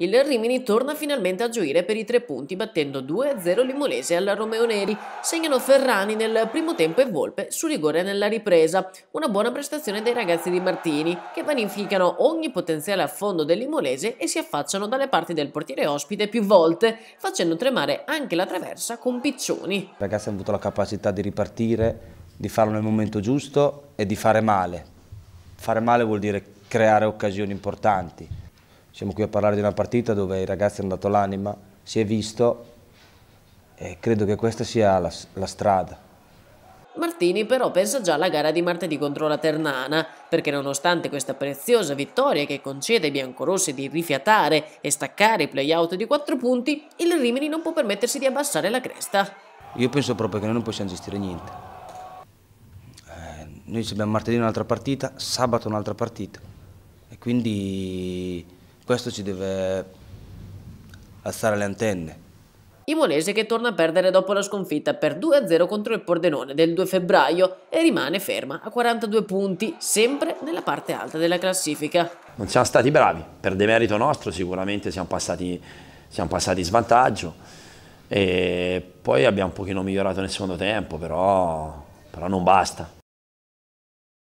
il Rimini torna finalmente a gioire per i tre punti battendo 2-0 l'Imolese alla Romeo Neri. Segnano Ferrani nel primo tempo e Volpe su rigore nella ripresa. Una buona prestazione dei ragazzi di Martini che vanificano ogni potenziale a affondo dell'Imolese e si affacciano dalle parti del portiere ospite più volte facendo tremare anche la traversa con piccioni. I ragazzi hanno avuto la capacità di ripartire, di farlo nel momento giusto e di fare male. Fare male vuol dire creare occasioni importanti siamo qui a parlare di una partita dove i ragazzi hanno dato l'anima, si è visto e credo che questa sia la, la strada. Martini però pensa già alla gara di martedì contro la Ternana, perché nonostante questa preziosa vittoria che concede ai biancorossi di rifiatare e staccare i play-out di 4 punti, il Rimini non può permettersi di abbassare la cresta. Io penso proprio che noi non possiamo gestire niente. Eh, noi abbiamo martedì un'altra partita, sabato un'altra partita e quindi questo ci deve alzare le antenne. Imolese che torna a perdere dopo la sconfitta per 2-0 contro il Pordenone del 2 febbraio e rimane ferma a 42 punti, sempre nella parte alta della classifica. Non siamo stati bravi, per demerito nostro sicuramente siamo passati, siamo passati in svantaggio e poi abbiamo un pochino migliorato nel secondo tempo, però, però non basta.